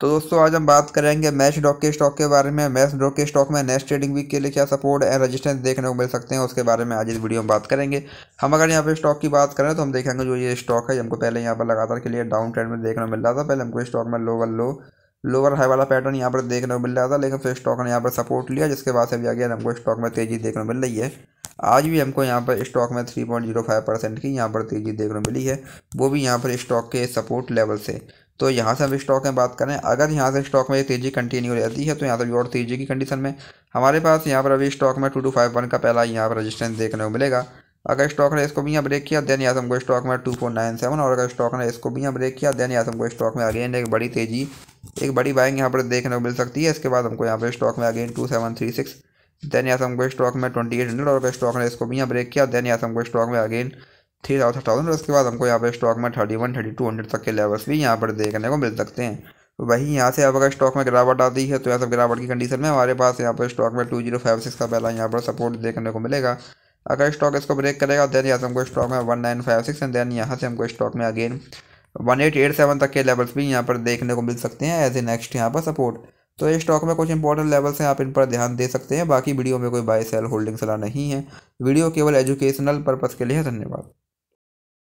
तो दोस्तों आज हम बात करेंगे मैच डॉक के स्टॉक के बारे में मैच डॉक के स्टॉक में नेक्स्ट ट्रेडिंग वीक के लिए क्या सपोर्ट एंड रेजिस्टेंस देखने को मिल सकते हैं उसके बारे में आज इस वीडियो में बात करेंगे हम अगर यहाँ पे स्टॉक की बात करें तो हम देखेंगे जो ये स्टॉक है हमको पहले यहाँ पर लगातार के लिए डाउन ट्रेंड में देखने को मिल रहा था पहले हमको स्टॉक में लोअर लो लोअर हाई वाला पैटर्न यहाँ पर देखने को मिल रहा था लेकिन फिर स्टॉक ने यहाँ पर सपोर्ट लिया जिसके बाद से भी आगे हमको स्टॉक में तेज़ी देखने को मिल रही है आज भी हमको यहाँ पर स्टॉक में three point zero five percent की यहाँ पर तेज़ी देखने को मिली है वो भी यहाँ पर स्टॉक के सपोर्ट लेवल से तो यहाँ से हम स्टॉक में बात करें अगर यहाँ से स्टॉक में तेज़ी कंटिन्यू रहती है तो यहाँ भी और तेज़ी की कंडीशन में हमारे पास यहाँ पर अभी स्टॉक में टू टू फाइव वन का पहला यहाँ पर रजिस्टेंस देखने को मिलेगा अगर स्टॉक ने इसको भी यहाँ ब्रेक किया देन यहाँ से हमको स्टॉक में टू फोर नाइन सेवन और अगर स्टॉक ने इसको भी यहाँ ब्रेक किया देन यहाँ से हमको स्टॉक में अगेन एक बड़ी तेज़ी एक बड़ी बाइंग यहाँ पर देखने को मिल सकती है इसके बाद हमको यहाँ पर स्टॉक में again two seven three six then यहाँ से हमको स्टॉक में ट्वेंटी एट हंड्रेड और अगर स्टॉक ने इसको भी यहाँ ब्रेक किया देन यहाँ से हमको स्टॉक में अगेन थ्री थाउजेंड थाउजेंड उसके बाद हमको यहाँ पर स्टॉक में thirty one thirty two hundred तक के लेवल्स भी यहाँ पर देखने को मिल सकते हैं तो वहीं यहाँ से अब अगर स्टॉक में गिरावट आती है तो यह सब गिरावट की कंडीशन में हमारे पास यहाँ पर स्टॉक में टू जीरो फाइव सिक्स का पहला यहाँ पर सपोर्ट देखने को मिलेगा अगर स्टॉक इसको ब्रेक करेगा देन यहाँ से हमको स्टॉक में one nine five six and then यहाँ से हमको स्टॉक में again one eight eight seven तक के लेवल्स भी यहाँ पर देखने को मिल सकते हैं एज ए नेक्स्ट यहाँ पर सपोर्ट तो ये स्टॉक में कुछ इंपॉर्टेंट लेवल्स हैं आप इन पर ध्यान दे सकते हैं बाकी वीडियो में कोई बाय सेल होल्डिंग सलाह नहीं है वीडियो केवल एजुकेशनल पर्पज़ के लिए धन्यवाद